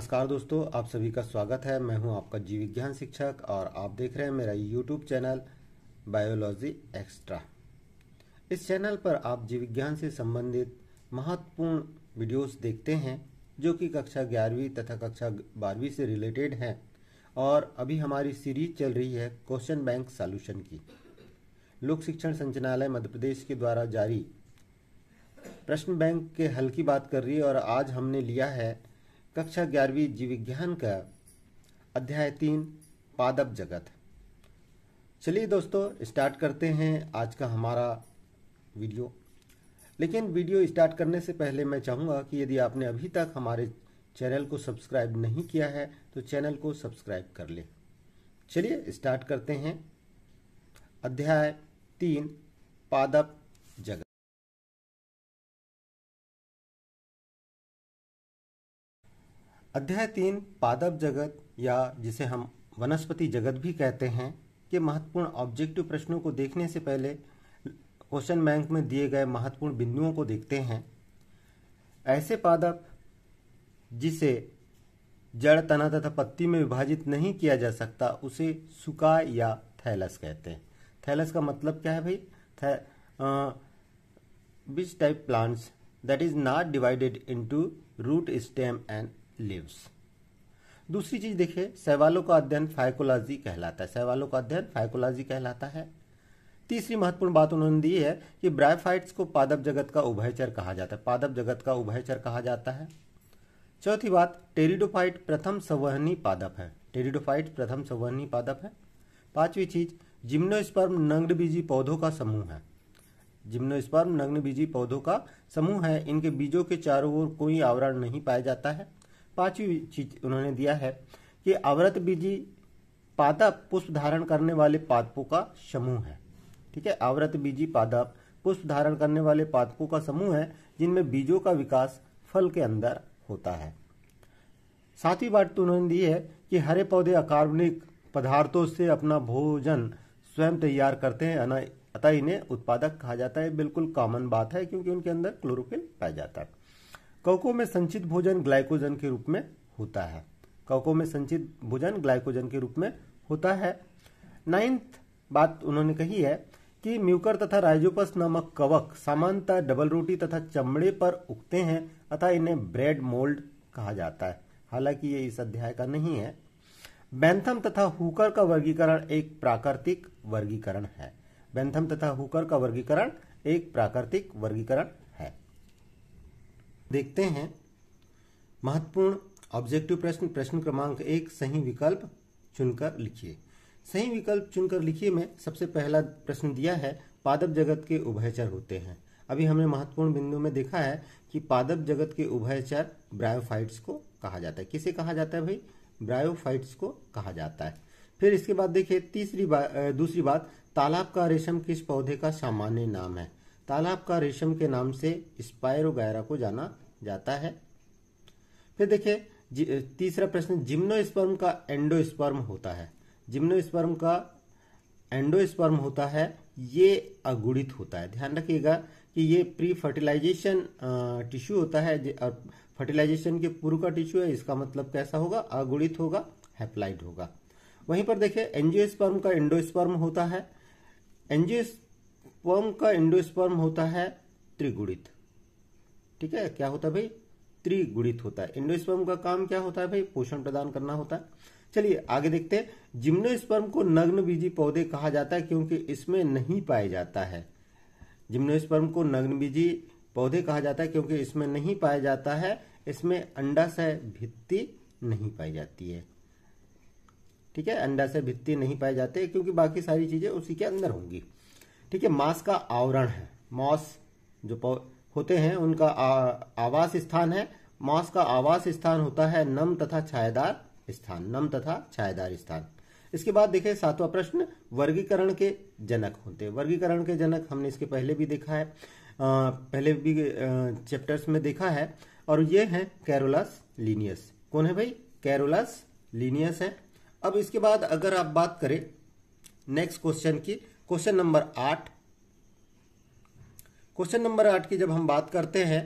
नमस्कार दोस्तों आप सभी का स्वागत है मैं हूं आपका जीव विज्ञान शिक्षक और आप देख रहे हैं मेरा यूट्यूब चैनल बायोलॉजी एक्स्ट्रा इस चैनल पर आप जीव विज्ञान से संबंधित महत्वपूर्ण वीडियोस देखते हैं जो कि कक्षा ग्यारहवीं तथा कक्षा बारहवीं से रिलेटेड हैं और अभी हमारी सीरीज चल रही है क्वेश्चन बैंक सॉल्यूशन की लोक शिक्षण संचालय मध्य प्रदेश के द्वारा जारी प्रश्न बैंक के हल की बात कर रही है और आज हमने लिया है कक्षा ग्यारहवीं जीव विज्ञान का अध्याय तीन पादप जगत चलिए दोस्तों स्टार्ट करते हैं आज का हमारा वीडियो लेकिन वीडियो स्टार्ट करने से पहले मैं चाहूँगा कि यदि आपने अभी तक हमारे चैनल को सब्सक्राइब नहीं किया है तो चैनल को सब्सक्राइब कर लें चलिए स्टार्ट करते हैं अध्याय तीन पादप जगत अध्याय तीन पादप जगत या जिसे हम वनस्पति जगत भी कहते हैं के महत्वपूर्ण ऑब्जेक्टिव प्रश्नों को देखने से पहले क्वेश्चन बैंक में दिए गए महत्वपूर्ण बिंदुओं को देखते हैं ऐसे पादप जिसे जड़ तना तथा पत्ती में विभाजित नहीं किया जा सकता उसे सुका या थैलस कहते हैं थैलस का मतलब क्या है भाई which type plants that is not divided into root stem and leaves दूसरी चीज देखिए सहवालों का अध्ययन फाइकोलॉजी कहलाता है सहवालों का अध्ययन फाइकोलॉजी कहलाता है तीसरी महत्वपूर्ण बात उन्होंने दी है कि ब्रायफाइट्स को पादप जगत का उभयचर कहा जाता है पादप जगत का उभयचर कहा जाता है चौथी बात टेरिडोफाइट प्रथम संवहनी पादप है टेरिडोफाइट प्रथम संवहनी पादप है पांचवी चीज जिम्नोस्पर्म नग्न बीजी पौधों का समूह है जिम्नोस्पर्म बीजी पौधों का समूह है इनके बीजों के चारों ओर कोई आवरण नहीं पाया जाता है पांचवी चीज उन्होंने दिया है कि अवरत बीजी पादप पुष्प धारण करने वाले पादपों का समूह है ठीक है अवरत बीजी पादप पुष्प धारण करने वाले पादपों का समूह है जिनमें बीजों का विकास फल के अंदर होता है सातवीं बात तो उन्होंने दी है कि हरे पौधे अकार्बनिक पदार्थों से अपना भोजन स्वयं तैयार करते हैं अतः इन्हें उत्पादक कहा जाता है बिल्कुल कॉमन बात है क्योंकि उनके अंदर क्लोरोफिल पाया जाता है कवकों में संचित भोजन ग्लाइकोजन के रूप में होता है कवकों में संचित भोजन ग्लाइकोजन के रूप में होता है नाइन्थ बात उन्होंने कही है कि म्यूकर तथा राइजोपस नामक कवक सामान्यतः डबल रोटी तथा चमड़े पर उगते हैं अतः इन्हें ब्रेड मोल्ड कहा जाता है हालांकि ये इस अध्याय का नहीं है बैंथम तथा हुकर का वर्गीकरण एक प्राकृतिक वर्गीकरण है बैंथम तथा हुकर का वर्गीकरण एक प्राकृतिक वर्गीकरण देखते हैं महत्वपूर्ण ऑब्जेक्टिव प्रश्न प्रश्न क्रमांक एक सही विकल्प चुनकर लिखिए सही विकल्प चुनकर लिखिए में सबसे पहला प्रश्न दिया है पादप जगत के उभयचर होते हैं अभी हमने महत्वपूर्ण बिंदु में देखा है कि पादप जगत के उभयचर ब्रायोफाइट्स को कहा जाता है किसे कहा जाता है भाई ब्रायोफाइट्स को कहा जाता है फिर इसके बाद देखिए तीसरी बात दूसरी बात तालाब का रेशम किस पौधे का सामान्य नाम है तालाब का रेशम के नाम से स्पायरो गायरा को जाना जाता है फिर देखिये तीसरा प्रश्न जिम्नोस्पर्म का एंडोस्पर्म होता है जिम्नोस्पर्म का एंडोस्पर्म होता है ये अगुणित होता है ध्यान रखिएगा कि ये प्री फर्टिलाइजेशन टिश्यू होता है और फर्टिलाइजेशन के पूर्व का टिश्यू है इसका मतलब कैसा होगा अगुणित होगा हैप्लाइड होगा वहीं पर देखिये एंजियोस्पर्म का एंडोस्पर्म होता है एंजियोस्पर्म स्पर्म का इंडोस्पर्म होता है त्रिगुणित ठीक है क्या होता है भाई त्रिगुणित होता है इंडोस्पर्म का काम क्या होता है भाई पोषण प्रदान करना होता है चलिए आगे देखते हैं जिम्नोस्पर्म को नग्न बीजी पौधे कहा जाता है क्योंकि इसमें नहीं पाया जाता है जिम्नोस्पर्म को नग्न बीजी पौधे कहा जाता है क्योंकि इसमें नहीं पाया जाता है इसमें अंडाशय भित्ति नहीं पाई जाती है ठीक है अंडाशय भित्ति नहीं पाए जाते क्योंकि बाकी सारी चीजें उसी के अंदर होंगी ठीक है मास का आवरण है मॉस जो होते हैं उनका आवास स्थान है मॉस का आवास स्थान होता है नम तथा छायादार स्थान नम तथा छायादार स्थान इसके बाद देखें सातवां प्रश्न वर्गीकरण के जनक होते हैं वर्गीकरण के जनक हमने इसके पहले भी देखा है आ, पहले भी चैप्टर्स में देखा है और ये है कैरोलस लीनियस कौन है भाई कैरोलस लीनियस है अब इसके बाद अगर आप बात करें नेक्स्ट क्वेश्चन की क्वेश्चन नंबर आठ क्वेश्चन नंबर आठ की जब हम बात करते हैं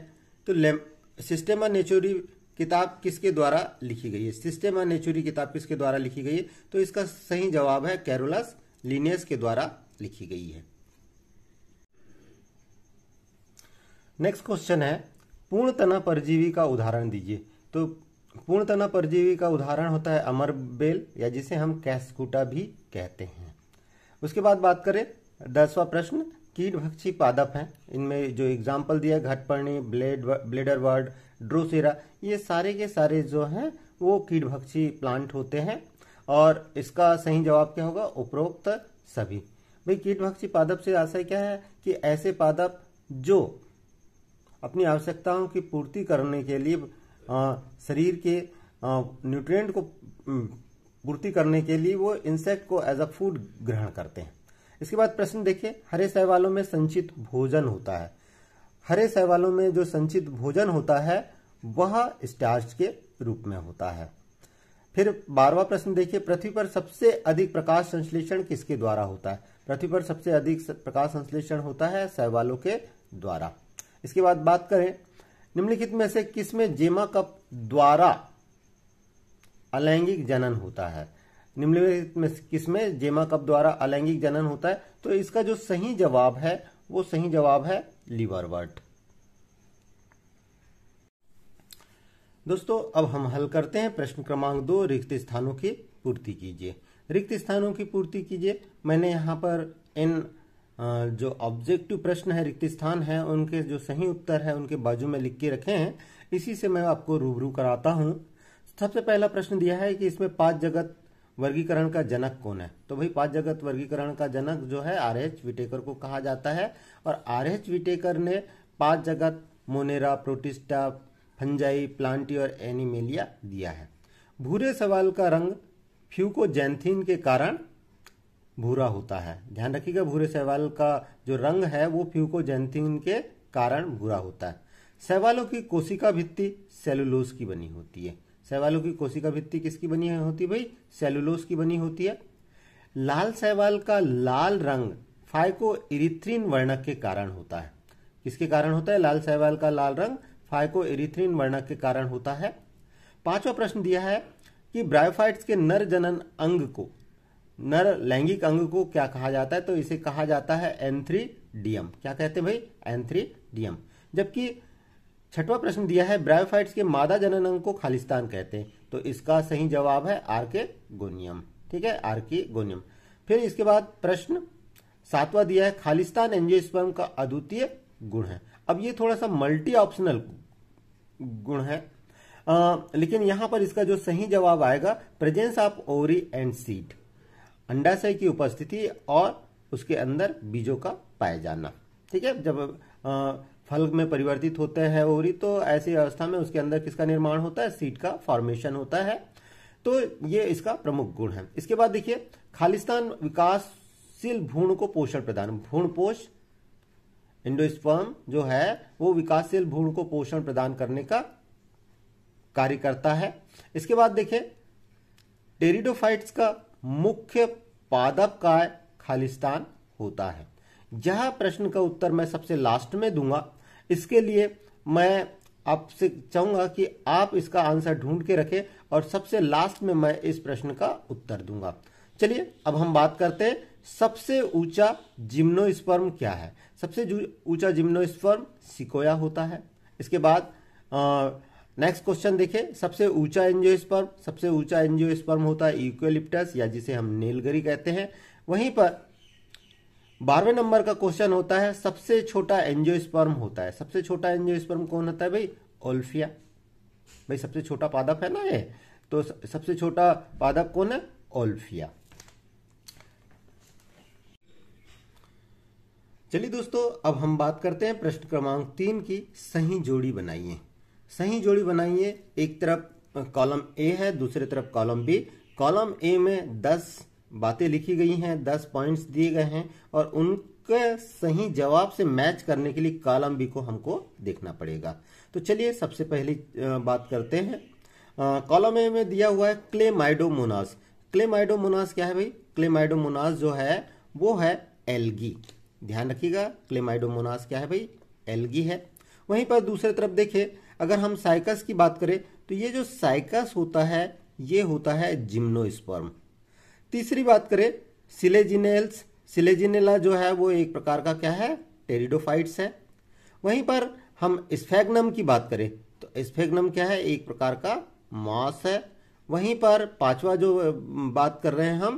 तो सिस्टेमा नेचुरी किताब किसके द्वारा लिखी गई है सिस्टेमा नेचुरी किताब किसके द्वारा लिखी गई है तो इसका सही जवाब है कैरोलस लीनियस के द्वारा लिखी गई है नेक्स्ट क्वेश्चन है पूर्ण तना परजीवी का उदाहरण दीजिए तो पूर्ण तना परजीवी का उदाहरण होता है अमरबेल या जिसे हम कैसकुटा भी कहते हैं उसके बाद बात करें दसवा प्रश्न कीट भक्षी पादप हैं इनमें जो एग्जाम्पल दिया घटपर्णी ब्लेड ब्लेडर वर्ड ड्रोसेरा ये सारे के सारे जो हैं वो कीट भक्षी प्लांट होते हैं और इसका सही जवाब क्या होगा उपरोक्त सभी भाई कीट भक्षी पादप से आशय क्या है कि ऐसे पादप जो अपनी आवश्यकताओं की पूर्ति करने के लिए शरीर के न्यूट्रिएंट को पूर्ति करने के लिए वो इंसेक्ट को एज अ फूड ग्रहण करते हैं इसके बाद प्रश्न देखिए हरे सहवालों में संचित भोजन होता है हरे सहवालों में जो संचित भोजन होता है वह स्टार्च के रूप में होता है फिर बारवा प्रश्न देखिए पृथ्वी पर सबसे अधिक प्रकाश संश्लेषण किसके द्वारा होता है पृथ्वी पर सबसे अधिक प्रकाश संश्लेषण होता है सहवालों के द्वारा इसके बाद बात करें निम्नलिखित में से किसमें जेमा कप द्वारा अलैंगिक जनन होता है निम्नलिखित में किसमें जेमा कप द्वारा अलैंगिक जनन होता है तो इसका जो सही जवाब है वो सही जवाब है लिवरवर्ट दोस्तों अब हम हल करते हैं प्रश्न क्रमांक दो रिक्त स्थानों की पूर्ति कीजिए रिक्त स्थानों की पूर्ति कीजिए मैंने यहां पर इन जो ऑब्जेक्टिव प्रश्न है रिक्त स्थान है उनके जो सही उत्तर है उनके बाजू में लिख के रखे हैं इसी से मैं आपको रूबरू कराता हूं सबसे पहला प्रश्न दिया है कि इसमें पांच जगत वर्गीकरण का जनक कौन है तो भाई पांच जगत वर्गीकरण का जनक जो है आर एच विटेकर को कहा जाता है और आर एच विटेकर ने पांच जगत मोनेरा प्रोटिस्टा फंजाई प्लांटी और एनिमेलिया दिया है भूरे सवाल का रंग फ्यूको जैंथिन के कारण भूरा होता है ध्यान रखिएगा भूरे सवाल का जो रंग है वो फ्यूको जैंथिन के कारण भूरा होता है सवालों की कोशिका भित्ति सेलुलोज की बनी होती है सहवालों की कोशिका भित्ति किसकी बनी है होती भाई सेलुलोस की बनी होती है लाल सहवाल का लाल रंग फाइको इरिथ्रीन वर्णक के कारण होता है किसके कारण होता है लाल सहवाल का लाल रंग फाइको इरिथ्रीन वर्णक के कारण होता है पांचवा प्रश्न दिया है कि ब्रायोफाइट्स के नर जनन अंग को नर लैंगिक अंग को क्या कहा जाता है तो इसे कहा जाता है एंथ्रीडियम क्या कहते हैं भाई एंथ्रीडियम जबकि छठवा प्रश्न दिया है ब्रायोफाइट्स के मादा जनन अंग को खालिस्तान कहते हैं तो इसका सही जवाब है आर के गोनियम ठीक है आर के गोनियम फिर इसके बाद प्रश्न सातवां दिया है खालिस्तान एंजियोस्पर्म का अद्वितीय गुण है अब ये थोड़ा सा मल्टी ऑप्शनल गुण है आ, लेकिन यहां पर इसका जो सही जवाब आएगा presence of ovary and seat अंडाशय की उपस्थिति और उसके अंदर बीजों का पाया जाना ठीक है जब आ, फल में परिवर्तित होते हैं ओवरी तो ऐसी अवस्था में उसके अंदर किसका निर्माण होता है सीट का फॉर्मेशन होता है तो ये इसका प्रमुख गुण है इसके बाद देखिए खालिस्तान विकासशील भूण को पोषण प्रदान भूण पोष इंडोस्पर्म जो है वो विकासशील भूण को पोषण प्रदान करने का कार्य करता है इसके बाद देखिये टेरिडोफाइट्स का मुख्य पादप काय खालिस्तान होता है यह प्रश्न का उत्तर मैं सबसे लास्ट में दूंगा इसके लिए मैं आपसे चाहूंगा कि आप इसका आंसर ढूंढ के रखें और सबसे लास्ट में मैं इस प्रश्न का उत्तर दूंगा चलिए अब हम बात करते हैं सबसे ऊंचा जिम्नोस्पर्म क्या है सबसे ऊंचा जिम्नोस्पर्म सिकोया होता है इसके बाद नेक्स्ट क्वेश्चन देखें सबसे ऊंचा एंजियोस्पर्म सबसे ऊंचा एंजियोस्पर्म होता है इक्वेलिप्टस या जिसे हम नीलगरी कहते हैं वहीं पर बारहवें नंबर का क्वेश्चन होता है सबसे छोटा एंजियोस्पर्म होता है सबसे छोटा एंजियोस्पर्म कौन होता है भाई ओल्फिया भाई सबसे छोटा पादप है ना ये तो सबसे छोटा पादप कौन है ओल्फिया चलिए दोस्तों अब हम बात करते हैं प्रश्न क्रमांक तीन की सही जोड़ी बनाइए सही जोड़ी बनाइए एक तरफ कॉलम ए है दूसरे तरफ कॉलम बी कॉलम ए में दस बातें लिखी गई हैं दस पॉइंट्स दिए गए हैं और उनके सही जवाब से मैच करने के लिए कॉलम बी को हमको देखना पड़ेगा तो चलिए सबसे पहले बात करते हैं कॉलम ए में दिया हुआ है क्लेमाइडोमोनास क्लेमाइडोमोनास क्या है भाई क्लेमाइडोमोनास जो है वो है एल्गी ध्यान रखिएगा क्लेमाइडोमोनास क्या है भाई एल्गी है वहीं पर दूसरे तरफ देखें अगर हम साइकस की बात करें तो ये जो साइकस होता है ये होता है जिम्नोस्पर्म तीसरी बात करें सिलेजिनेल्स सिलेजिनेला जो है वो एक प्रकार का क्या है टेरिडोफाइट्स है वहीं पर हम स्फेगनम की बात करें तो स्फेगनम क्या है एक प्रकार का मॉस है वहीं पर पांचवा जो बात कर रहे हैं हम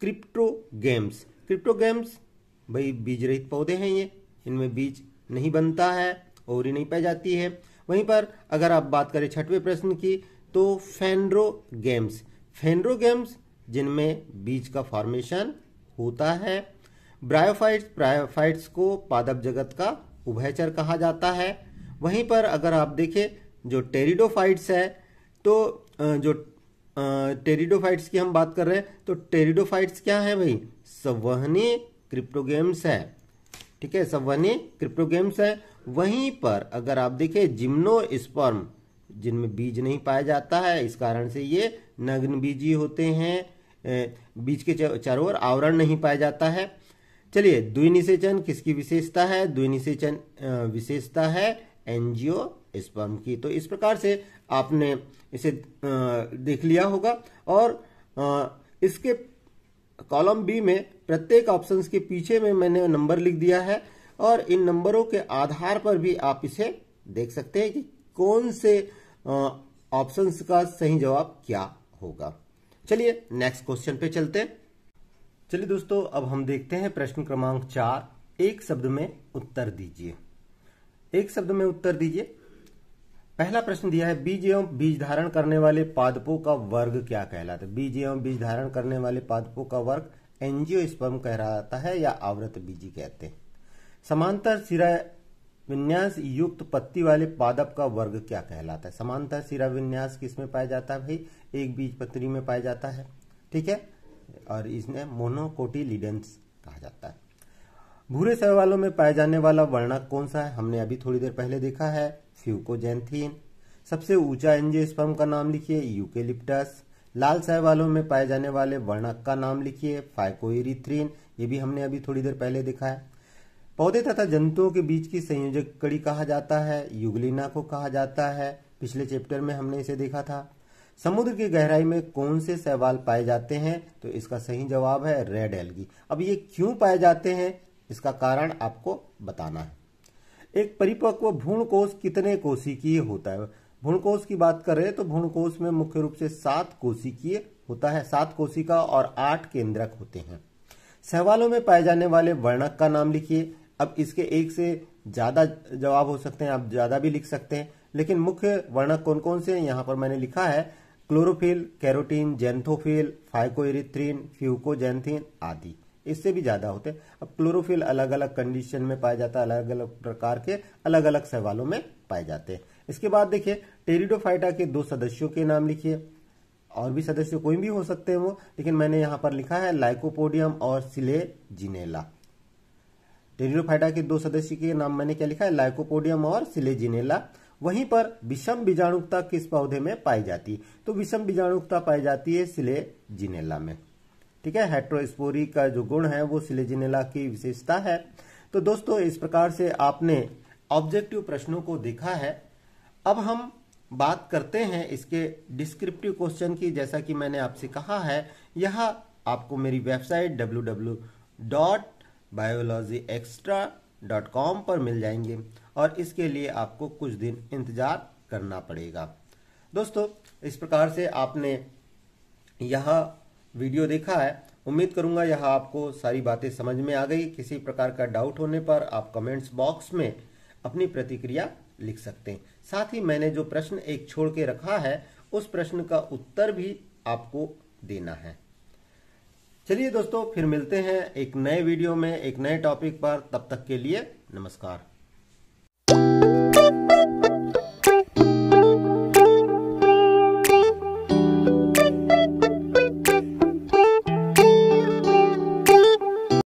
क्रिप्टो गेम्स क्रिप्टो गेम्स भाई बीज रहित पौधे हैं ये इनमें बीज नहीं बनता है और ही नहीं पाई जाती है वहीं पर अगर आप बात करें छठवें प्रश्न की तो फेंड्रो गेम्स फेंड्रो गेम्स जिनमें बीज का फॉर्मेशन होता है ब्रायोफाइट्स ब्रायोफाइट्स को पादप जगत का उभयचर कहा जाता है वहीं पर अगर आप देखें जो टेरिडोफाइट्स है तो जो टेरिडोफाइट्स की हम बात कर रहे हैं तो टेरिडोफाइट्स क्या है भाई संवहनी क्रिप्टोगेम्स है ठीक है संवहनी क्रिप्टोगेम्स है वहीं पर अगर आप देखें जिम्नोस्पर्म जिनमें बीज नहीं पाया जाता है इस कारण से ये नग्न बीजी होते हैं बीच के चारों ओर आवरण नहीं पाया जाता है चलिए द्विनिषेचन किसकी विशेषता है द्विनिषेचन विशेषता है एनजीओ स्पर्म की तो इस प्रकार से आपने इसे देख लिया होगा और इसके कॉलम बी में प्रत्येक ऑप्शंस के पीछे में मैंने नंबर लिख दिया है और इन नंबरों के आधार पर भी आप इसे देख सकते हैं कि कौन से ऑप्शंस का सही जवाब क्या होगा चलिए नेक्स्ट क्वेश्चन पे चलते हैं चलिए दोस्तों अब हम देखते हैं प्रश्न क्रमांक चार एक शब्द में उत्तर दीजिए एक शब्द में उत्तर दीजिए पहला प्रश्न दिया है बीज एवं बीज धारण करने वाले पादपों का वर्ग क्या कहलाता है बीज एवं बीज धारण करने वाले पादपों का वर्ग एनजीओ स्पर्म कहलाता है या आवृत बीजी कहते हैं समांतर सिरा विन्यास युक्त पत्ती वाले पादप का वर्ग क्या कहलाता है समानता सिरा विन्यास किसमें पाया जाता है भाई एक बीज पत्री में पाया जाता है ठीक है और इसने मोनोकोटिलिडेंस कहा जाता है भूरे सवालों में पाया जाने वाला वर्णक कौन सा है हमने अभी थोड़ी देर पहले देखा है फ्यूकोजेंथीन सबसे ऊंचा एंजियोस्पर्म का नाम लिखिए यूकेलिप्टस लाल सहवालों में पाए जाने वाले वर्णक का नाम लिखिए फाइकोइरिथ्रीन ये भी हमने अभी थोड़ी देर पहले देखा है पौधे तथा जंतुओं के बीच की संयोजक कड़ी कहा जाता है युगलिना को कहा जाता है पिछले चैप्टर में हमने इसे देखा था समुद्र की गहराई में कौन से सवाल पाए जाते हैं तो इसका सही जवाब है रेड एल्गी अब ये क्यों पाए जाते हैं इसका कारण आपको बताना है एक परिपक्व भूण कोष कितने कोशिकीय होता है भूण कोष की बात करें तो भूण कोष में मुख्य रूप से सात कोशिकीय होता है सात कोशिका और आठ केंद्रक होते हैं सहवालों में पाए जाने वाले वर्णक का नाम लिखिए अब इसके एक से ज्यादा जवाब हो सकते हैं आप ज्यादा भी लिख सकते हैं लेकिन मुख्य वर्णक कौन कौन से हैं यहाँ पर मैंने लिखा है chlorophyll carotene xanthophyll phycoerythrin fucoxanthin आदि इससे भी ज्यादा होते हैं अब क्लोरोफिल अलग अलग कंडीशन में पाया जाता है अलग अलग प्रकार के अलग अलग सवालों में पाए जाते हैं इसके बाद देखिए टेरिडोफाइटा के दो सदस्यों के नाम लिखिए और भी सदस्य कोई भी हो सकते हैं वो लेकिन मैंने यहाँ पर लिखा है लाइकोपोडियम और सिले जिनेला रेडियोफाइटा के दो सदस्य के नाम मैंने क्या लिखा है लाइकोपोडियम और सिलेजिनेला वहीं पर विषम बीजाणुकता किस पौधे में पाई जाती है तो विषम बीजाणुकता पाई जाती है सिलेजिनेला में ठीक है हेट्रोस्पोरी का जो गुण है वो सिलेजिनेला की विशेषता है तो दोस्तों इस प्रकार से आपने ऑब्जेक्टिव प्रश्नों को देखा है अब हम बात करते हैं इसके डिस्क्रिप्टिव क्वेश्चन की जैसा कि मैंने आपसे कहा है यह आपको मेरी website W W dot biology extra dot com पर मिल जाएंगे और इसके लिए आपको कुछ दिन इंतज़ार करना पड़ेगा दोस्तों इस प्रकार से आपने यह वीडियो देखा है उम्मीद करूंगा यह आपको सारी बातें समझ में आ गई किसी प्रकार का डाउट होने पर आप कमेंट्स बॉक्स में अपनी प्रतिक्रिया लिख सकते हैं साथ ही मैंने जो प्रश्न एक छोड़ के रखा है उस प्रश्न का उत्तर भी आपको देना है चलिए दोस्तों फिर मिलते हैं एक नए वीडियो में एक नए टॉपिक पर तब तक के लिए नमस्कार